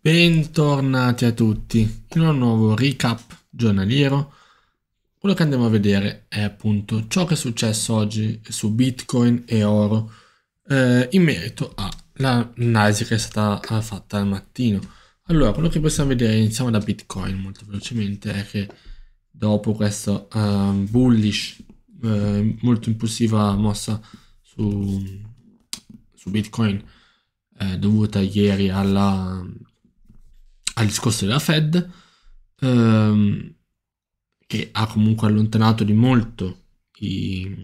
Bentornati a tutti in un nuovo recap giornaliero. Quello che andiamo a vedere è appunto ciò che è successo oggi su Bitcoin e oro eh, in merito all'analisi che è stata eh, fatta al mattino. Allora, quello che possiamo vedere, iniziamo da Bitcoin molto velocemente, è che dopo questa uh, ehm, bullish, uh, molto impulsiva mossa su, su Bitcoin, eh, dovuta ieri alla al discorso della Fed, ehm, che ha comunque allontanato di molto i,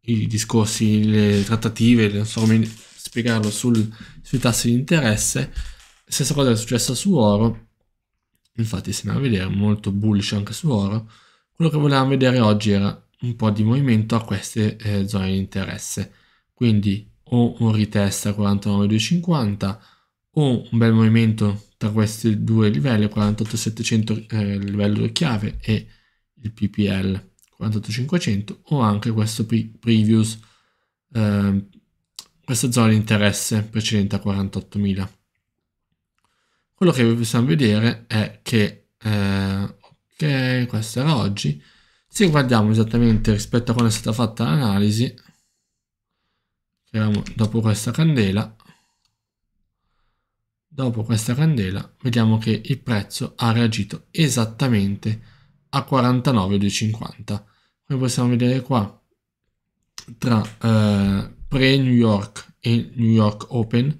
i discorsi, le trattative, non so come spiegarlo, sul, sui tassi di interesse. Stessa cosa è successa su oro, infatti se andiamo a vedere molto bullish anche su oro. Quello che volevamo vedere oggi era un po' di movimento a queste eh, zone di interesse, quindi o un retest a 49,250 o un bel movimento tra questi due livelli, 48700 eh, livello chiave e il PPL 48500 o anche questo pre- previous, eh, questa zona di interesse precedente a 48.000. Quello che possiamo vedere è che, eh, ok, questo era oggi, se guardiamo esattamente rispetto a quando è stata fatta l'analisi, dopo questa candela, Dopo questa candela vediamo che il prezzo ha reagito esattamente a 49,50. Come possiamo vedere qua, tra eh, pre-New York e New York Open,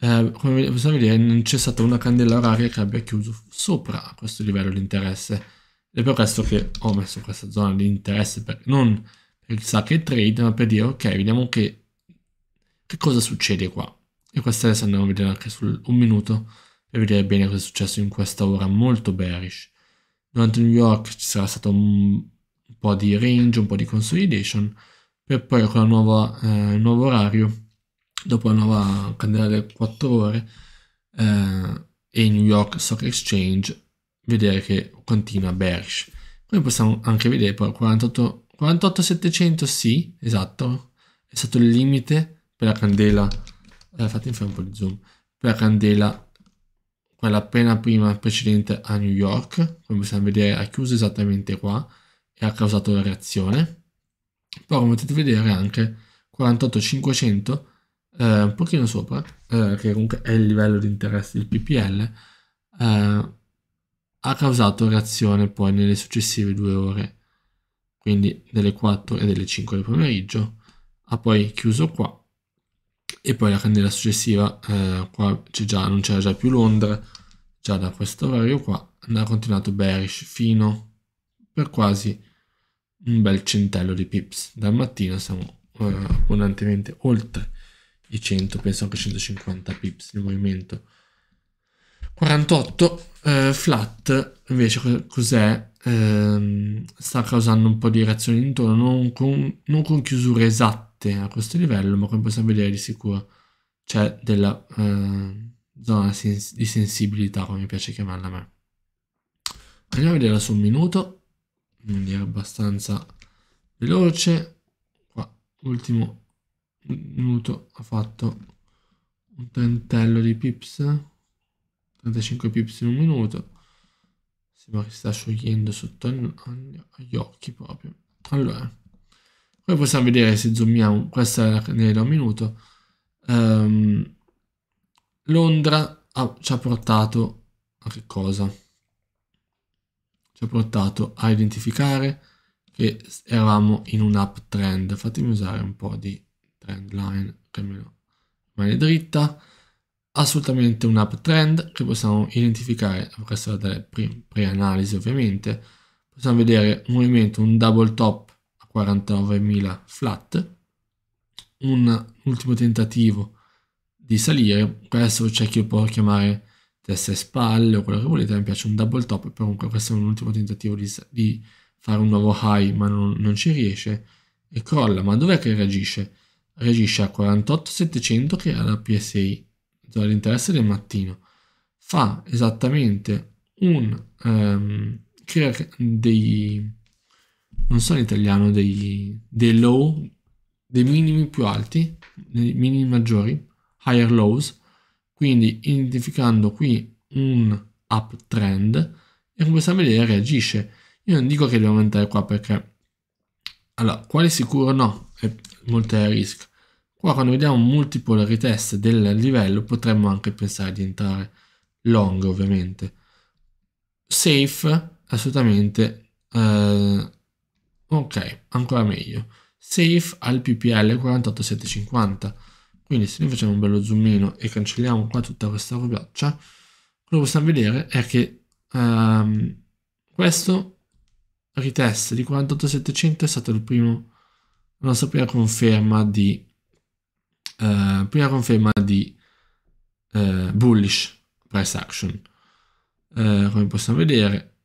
eh, come possiamo vedere non c'è stata una candela oraria che abbia chiuso sopra a questo livello di interesse. È per questo che ho messo questa zona di interesse, per, non per il sack trade, ma per dire ok, vediamo che, che cosa succede qua. E questa adesso andiamo a vedere anche sul 1 minuto per vedere bene cosa è successo in questa ora molto bearish. Durante New York ci sarà stato un po' di range, un po' di consolidation, per poi con nuova, eh, il nuovo orario, dopo la nuova candela delle 4 ore, eh, e New York Stock Exchange, vedere che continua bearish. Come possiamo anche vedere poi 48, 48 sì, esatto, è stato il limite per la candela eh, fatemi fare un po' di zoom, per candela, quella appena prima precedente a New York, come possiamo vedere ha chiuso esattamente qua e ha causato la reazione, però come potete vedere anche 48500 eh, un pochino sopra, eh, che comunque è il livello di interesse del PPL, eh, ha causato reazione poi nelle successive due ore, quindi delle 4 e delle 5 del pomeriggio, ha poi chiuso qua e poi la candela successiva eh, qua c'è già, non c'era già più Londra già da questo orario qua ha continuato bearish fino per quasi un bel centello di pips dal mattino siamo eh, abbondantemente oltre i 100 penso anche 150 pips di movimento 48 eh, flat invece cos'è ehm, sta causando un po' di reazioni intorno non con, non con chiusure esatte 7 a questo livello, ma come possiamo vedere di sicuro c'è della eh, zona sens di sensibilità, come mi piace chiamarla a me. Andiamo a vederla su un minuto, quindi è abbastanza veloce. Qua, ultimo minuto ha fatto un trentello di pips, 35 pips in un minuto. Sembra che si sta sciogliendo sotto agli occhi proprio. Allora, poi possiamo vedere se zoomiamo, questa è era un minuto, ehm, Londra ha, ci ha portato a che cosa? Ci ha portato a identificare che eravamo in un uptrend. Fatemi usare un po' di trend line che almeno rimane dritta. Assolutamente un uptrend che possiamo identificare, questa è la pre-analisi ovviamente, possiamo vedere un movimento, un double top 49.000 flat, un ultimo tentativo di salire, questo c'è chi può chiamare testa e spalle o quello che volete, mi piace un double top, però comunque questo è un ultimo tentativo di, di fare un nuovo high ma non, non ci riesce e crolla, ma dov'è che reagisce? Reagisce a 48.700 che è la PSI, zona di interesse del mattino, fa esattamente un um, crea dei non so l'italiano dei, dei low, dei minimi più alti, dei minimi maggiori, higher lows, quindi identificando qui un uptrend e con questa vedere reagisce. Io non dico che devo aumentare qua perché allora, quale sicuro no, è molto a rischio. Qua quando vediamo un multiple retest del livello potremmo anche pensare di entrare long ovviamente. Safe assolutamente eh, Ok, ancora meglio. Safe al PPL 48750. Quindi se noi facciamo un bello zoomino e cancelliamo qua tutta questa robaccia, quello che possiamo vedere è che um, questo retest di 48700 è stato il primo, la nostra prima conferma di, uh, prima conferma di uh, bullish price action. Uh, come possiamo vedere,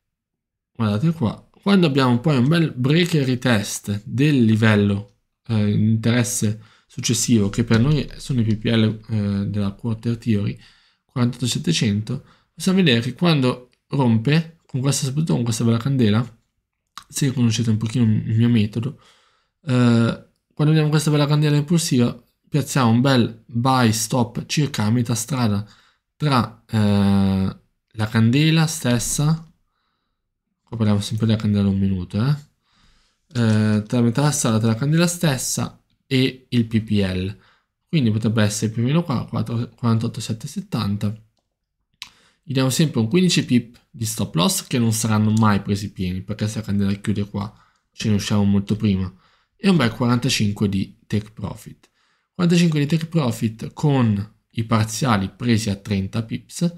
guardate qua, quando abbiamo poi un bel break e retest del livello eh, interesse successivo, che per noi sono i PPL eh, della quarter theory 48700, possiamo vedere che quando rompe, con questa, soprattutto con questa bella candela, se conoscete un pochino il mio metodo, eh, quando abbiamo questa bella candela impulsiva, piazziamo un bel buy stop circa a metà strada tra eh, la candela stessa parliamo sempre della candela un minuto, eh? Eh, tra metà la sala, tra la candela stessa e il PPL. Quindi potrebbe essere più o meno qua, 48770. Gli diamo sempre un 15 pip di stop loss che non saranno mai presi pieni, perché se la candela chiude qua ce ne usciamo molto prima. E un bel 45 di take profit. 45 di take profit con i parziali presi a 30 pips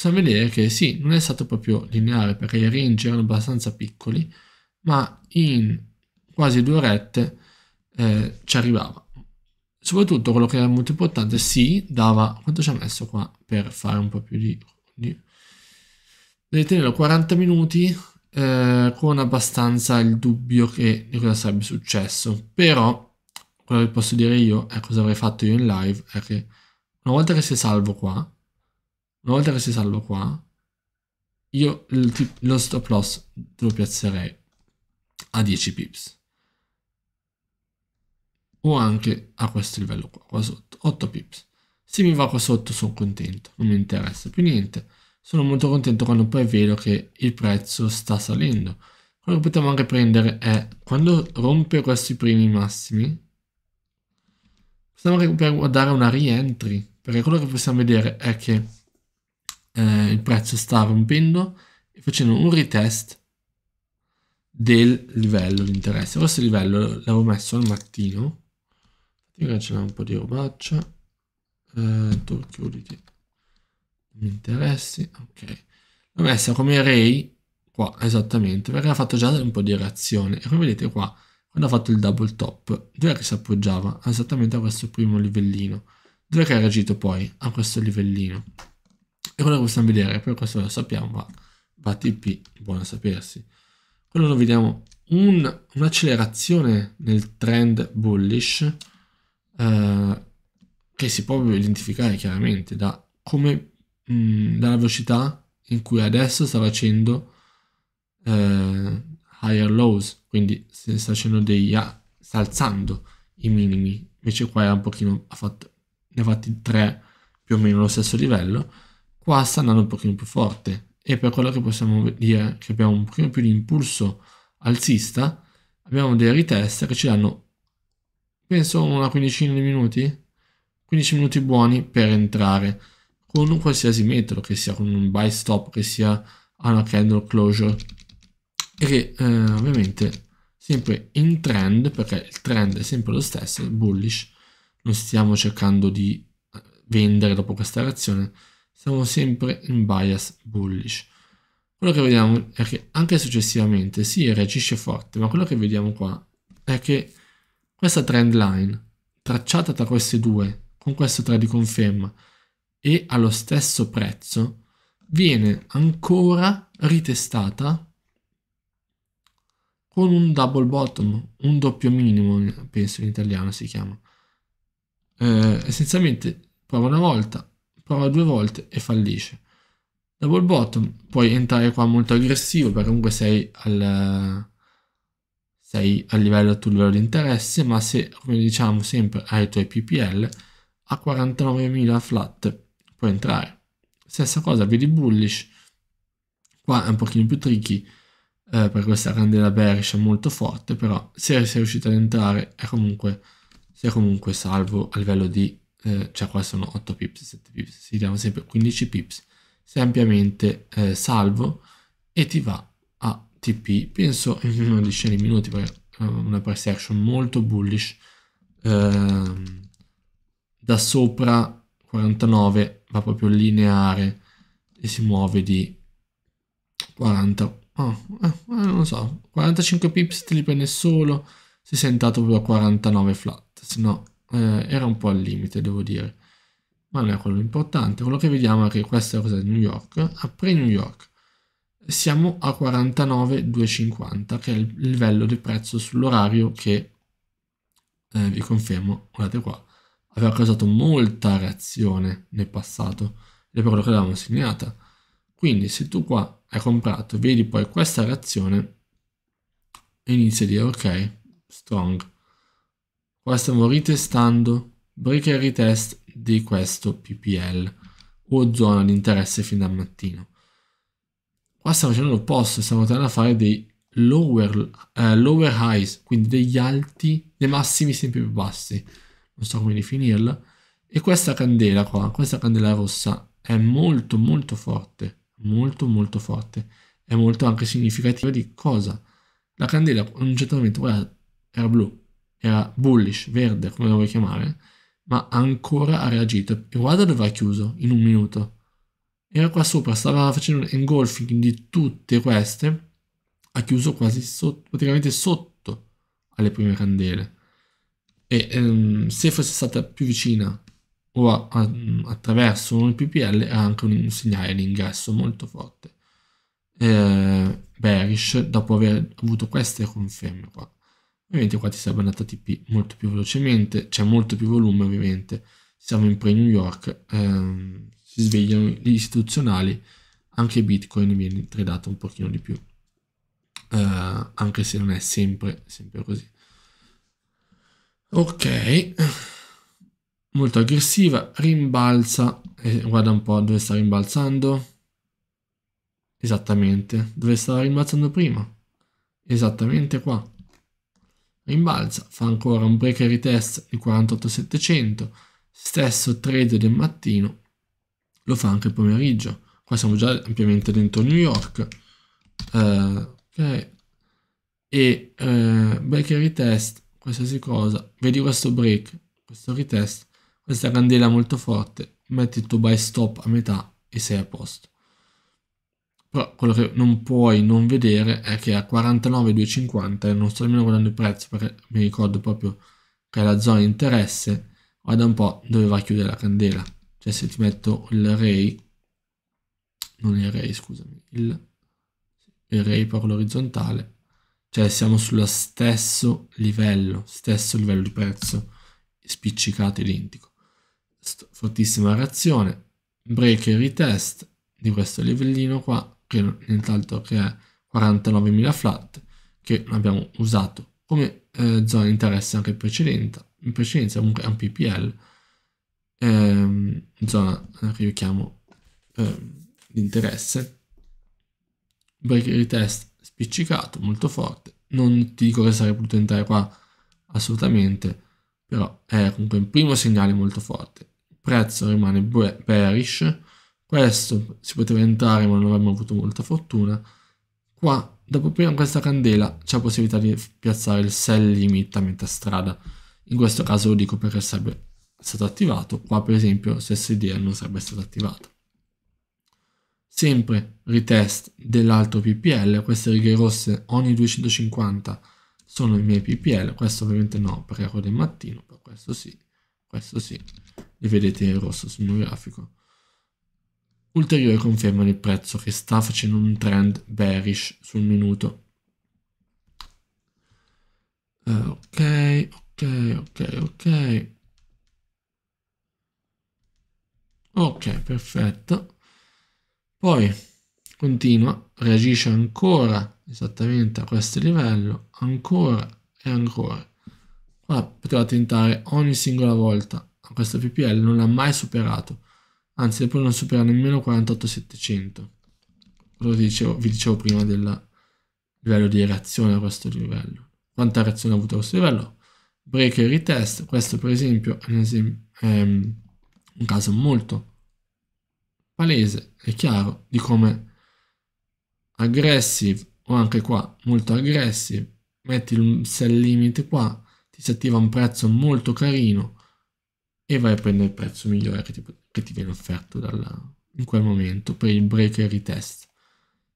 possiamo vedere che sì, non è stato proprio lineare perché i range erano abbastanza piccoli, ma in quasi due rette eh, ci arrivava. Soprattutto quello che era molto importante, si sì, dava quanto ci ha messo qua per fare un po' più di... di dovete tenerlo 40 minuti eh, con abbastanza il dubbio che di cosa sarebbe successo, però quello che posso dire io è cosa avrei fatto io in live, è che una volta che si salvo qua, una volta che si salva qua, io il, lo stop loss lo piazzerei a 10 pips. O anche a questo livello qua, qua sotto, 8 pips. Se mi va qua sotto sono contento, non mi interessa più niente. Sono molto contento quando poi vedo che il prezzo sta salendo. Quello che potremmo anche prendere è, quando rompe questi primi massimi, possiamo anche guardare una re-entry perché quello che possiamo vedere è che eh, il prezzo sta rompendo e facendo un retest del livello di interesse. Questo livello l'avevo messo al mattino. Io un po' di robaccia. Eh, chiuditi. Mi interessi. Ok. L'ho messa come array qua, esattamente, perché ha fatto già un po' di reazione. E come vedete qua, quando ha fatto il double top, dove che si appoggiava? Esattamente a questo primo livellino. Dove che ha reagito poi? A questo livellino. E quello che possiamo vedere, poi questo lo sappiamo, ma va TP, buono sapersi. Quello lo vediamo un, un'accelerazione nel trend bullish eh, che si può identificare chiaramente da come, mh, mm, dalla velocità in cui adesso sta facendo eh, higher lows, quindi sta, dei, sta alzando i minimi, invece qua era un pochino, ha fatto, ne ha fatti tre più o meno allo stesso livello, Qua sta andando un pochino più forte e per quello che possiamo dire che abbiamo un pochino più di impulso alzista, abbiamo dei retest che ci danno, penso, una quindicina di minuti, 15 minuti buoni per entrare con un qualsiasi metodo, che sia con un buy stop, che sia una candle closure e che eh, ovviamente sempre in trend, perché il trend è sempre lo stesso, bullish, non stiamo cercando di eh, vendere dopo questa reazione, siamo sempre in bias bullish. Quello che vediamo è che anche successivamente si sì, reagisce forte, ma quello che vediamo qua è che questa trend line tracciata tra queste due, con questo 3 di conferma e allo stesso prezzo, viene ancora ritestata con un double bottom, un doppio minimo, penso in italiano si chiama. Eh, essenzialmente prova una volta, prova due volte e fallisce. Double bottom, puoi entrare qua molto aggressivo perché comunque sei al, sei al livello, tuo livello di interesse, ma se, come diciamo sempre, hai i tuoi PPL, a 49.000 flat puoi entrare. Stessa cosa, vedi bullish, qua è un pochino più tricky, eh, per questa candela bearish è molto forte, però se sei riuscito ad entrare è comunque, sei comunque salvo a livello di eh, cioè qua sono 8 pips, 7 pips, si chiama sempre 15 pips, sei ampiamente eh, salvo e ti va a TP, penso in una decina di minuti, perché eh, una price action molto bullish, eh, da sopra 49 va proprio lineare e si muove di 40, oh, eh, eh non lo so, 45 pips te li prende solo se sei entrato proprio a 49 flat, se no eh, era un po' al limite, devo dire. Ma non è quello importante. Quello che vediamo è che questa cosa è New York. A pre-New York siamo a 49,250, che è il livello di prezzo sull'orario che, eh, vi confermo, guardate qua, aveva causato molta reazione nel passato. Ed è per quello che l'avevamo segnata. Quindi se tu qua hai comprato, vedi poi questa reazione, e inizi a dire ok, strong questa morì testando break e retest di questo PPL o zona di interesse fin al mattino. Qua stiamo facendo l'opposto, stiamo andando a fare dei lower, eh, lower highs, quindi degli alti, dei massimi sempre più bassi. Non so come definirla. E questa candela qua, questa candela rossa, è molto molto forte, molto molto forte. È molto anche significativa di cosa? La candela in un certo momento guarda, era blu, era bullish, verde, come lo vuoi chiamare, ma ancora ha reagito. E guarda dove ha chiuso in un minuto. Era qua sopra, stava facendo un engulfing di tutte queste, ha chiuso quasi sotto, praticamente sotto alle prime candele. E ehm, se fosse stata più vicina o a, a, attraverso un PPL, era anche un, un segnale di ingresso molto forte. Eh, bearish dopo aver avuto queste conferme qua ovviamente qua ti serve un HTTP molto più velocemente, c'è molto più volume ovviamente, siamo in pre-New York, ehm, si svegliano gli istituzionali, anche Bitcoin viene tradato un pochino di più, eh, anche se non è sempre, sempre così. Ok, molto aggressiva, rimbalza, eh, guarda un po' dove sta rimbalzando, esattamente, dove stava rimbalzando prima, esattamente qua. Rimbalza, fa ancora un break e ritest di 48,700, stesso trade del mattino, lo fa anche il pomeriggio. Qua siamo già ampiamente dentro New York. Uh, ok. E uh, break e retest, qualsiasi cosa. Vedi questo break, questo retest, questa candela molto forte, metti il tuo buy stop a metà e sei a posto però quello che non puoi non vedere è che a 49,250 non sto nemmeno guardando il prezzo perché mi ricordo proprio che è la zona di interesse guarda un po' dove va a chiudere la candela cioè se ti metto il ray non il ray scusami il, il ray proprio l'orizzontale cioè siamo sullo stesso livello stesso livello di prezzo spiccicato identico fortissima reazione break e retest di questo livellino qua che nient'altro che è 49.000 flat, che abbiamo usato come eh, zona di interesse anche in precedenza, in precedenza comunque è un PPL, ehm, zona eh, che io chiamo ehm, di interesse, break retest spiccicato, molto forte, non ti dico che sarei potuto entrare qua assolutamente, però è comunque un primo segnale molto forte, il prezzo rimane bearish, questo si poteva entrare ma non avremmo avuto molta fortuna. Qua, dopo prima questa candela, c'è la possibilità di piazzare il sell limit a metà strada. In questo caso lo dico perché sarebbe stato attivato. Qua per esempio stessa idea non sarebbe stato attivato. Sempre retest dell'altro PPL, queste righe rosse ogni 250 sono i miei PPL, questo ovviamente no perché è quello del mattino, però questo sì, questo sì, li vedete in rosso sul mio grafico ulteriore conferma del prezzo che sta facendo un trend bearish sul minuto. Eh, ok, ok, ok, ok. Ok, perfetto. Poi continua, reagisce ancora esattamente a questo livello, ancora e ancora. Qua poteva tentare ogni singola volta a questo PPL, non l'ha mai superato anzi poi non supera nemmeno 48700 lo dicevo, vi dicevo prima del livello di reazione a questo livello quanta reazione ha avuto a questo livello break e retest questo per esempio è un, esempio, è un caso molto palese e chiaro di come aggressive o anche qua molto aggressive metti un sell limit qua ti si attiva un prezzo molto carino e vai a prendere il prezzo migliore che ti potrebbe che ti viene offerto dalla, in quel momento per il break e il retest.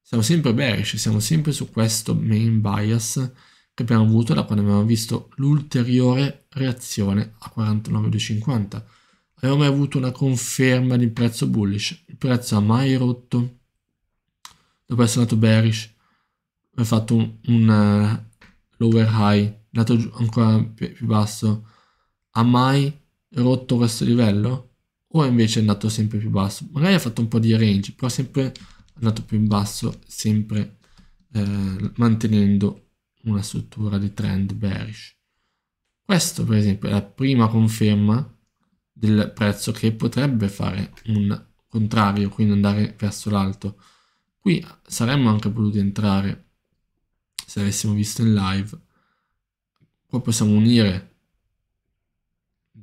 Siamo sempre bearish, siamo sempre su questo main bias che abbiamo avuto da quando abbiamo visto l'ulteriore reazione a 49,50. Abbiamo mai avuto una conferma di prezzo bullish? Il prezzo ha mai rotto? Dopo essere andato bearish, ha fatto un, un eh, lower high, dato ancora più, più basso, ha mai rotto questo livello? o invece è andato sempre più basso. Magari ha fatto un po' di range, però sempre andato più in basso, sempre eh, mantenendo una struttura di trend bearish. Questo per esempio è la prima conferma del prezzo che potrebbe fare un contrario, quindi andare verso l'alto. Qui saremmo anche potuti entrare, se avessimo visto in live, poi possiamo unire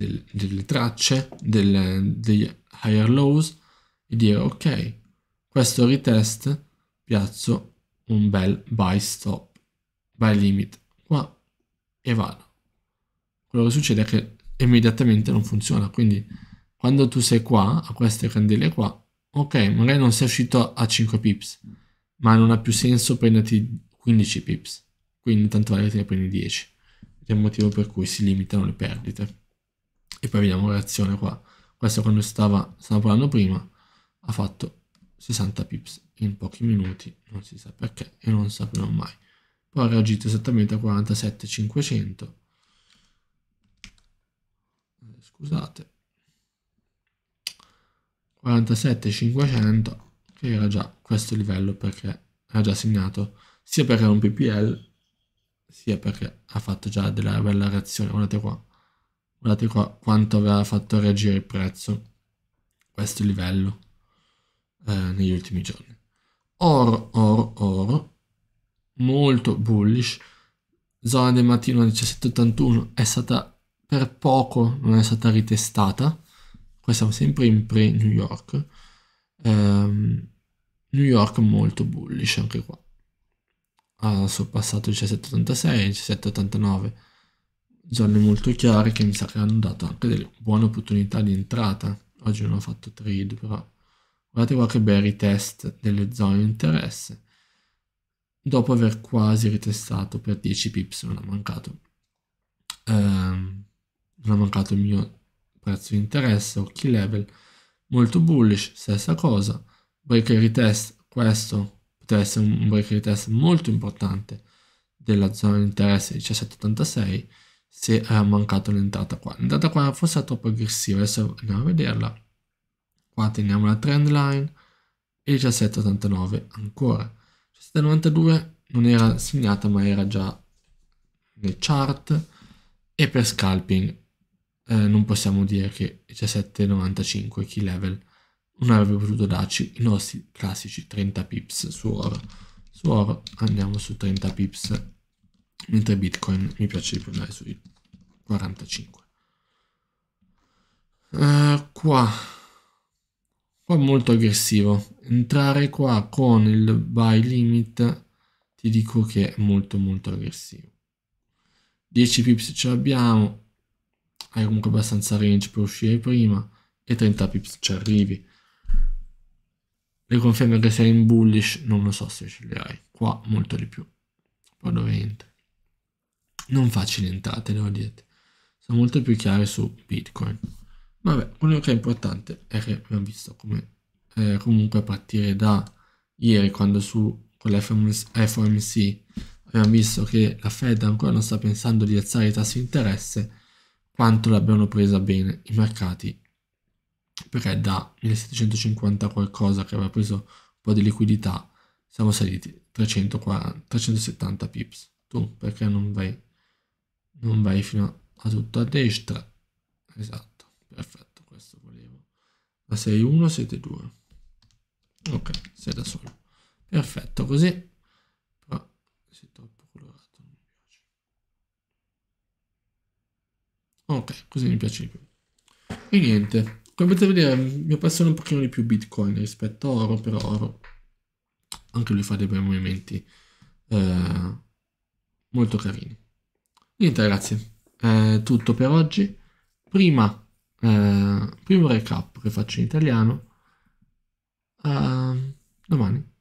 del, delle tracce, del, degli higher lows e dire ok, questo retest piazzo un bel buy stop, buy limit qua e vado. Quello che succede è che immediatamente non funziona, quindi quando tu sei qua, a queste candele qua, ok, magari non sei uscito a 5 pips, ma non ha più senso prenderti 15 pips, quindi tanto vale che te ne prendi 10. è il motivo per cui si limitano le perdite e poi vediamo la reazione qua questo quando stava, stava parlando prima ha fatto 60 pips in pochi minuti non si sa perché e non sapremo mai poi ha reagito esattamente a 47500 eh, scusate 47500 che era già questo livello perché era già segnato sia perché era un PPL sia perché ha fatto già della bella reazione guardate qua Guardate qua quanto aveva fatto reagire il prezzo, questo livello, eh, negli ultimi giorni. Oro, oro, oro, molto bullish. Zona del mattino 1781 è stata per poco, non è stata ritestata. Qua siamo sempre in pre-New York. Um, New York molto bullish anche qua. Ha sorpassato 1786, il 1789 zone molto chiare che mi sa che hanno dato anche delle buone opportunità di entrata. Oggi non ho fatto trade, però guardate qua che bei ritest delle zone di interesse. Dopo aver quasi ritestato per 10 pips, non ha mancato, ehm, non ha mancato il mio prezzo di interesse o key level. Molto bullish, stessa cosa. Break e retest, questo potrebbe essere un break e retest molto importante della zona di interesse 1786 se ha mancato l'entrata qua. L'entrata qua forse è troppo aggressiva, adesso andiamo a vederla. Qua teniamo la trend line e 17,89 ancora. 17,92 non era segnata ma era già nel chart e per scalping eh, non possiamo dire che 17,95 key level non avrebbe potuto darci i nostri classici 30 pips su oro. Su oro andiamo su 30 pips mentre bitcoin mi piace di più andare sui 45 uh, eh, qua qua molto aggressivo entrare qua con il buy limit ti dico che è molto molto aggressivo 10 pips ce l'abbiamo hai comunque abbastanza range per uscire prima e 30 pips ci arrivi le conferme che sei in bullish non lo so se ce le hai qua molto di più poi dove entri non accidentate devo dire. Sono molto più chiare su Bitcoin. Vabbè, quello che è importante è che abbiamo visto come eh, comunque a partire da ieri quando su con l'FOMC abbiamo visto che la Fed ancora non sta pensando di alzare i tassi di interesse quanto l'abbiano presa bene i mercati perché da 1750 qualcosa che aveva preso un po' di liquidità siamo saliti 340, 370 pips tu perché non vai non vai fino a tutto a destra esatto perfetto questo volevo da 6 1 7 2 ok sei da solo perfetto così però sei troppo colorato non mi piace ok così mi piace di più e niente come potete vedere mi passano un pochino di più bitcoin rispetto a oro però oro anche lui fa dei bei movimenti eh, molto carini Niente ragazzi, è eh, tutto per oggi. Prima, eh, primo recap che faccio in italiano. Uh, domani.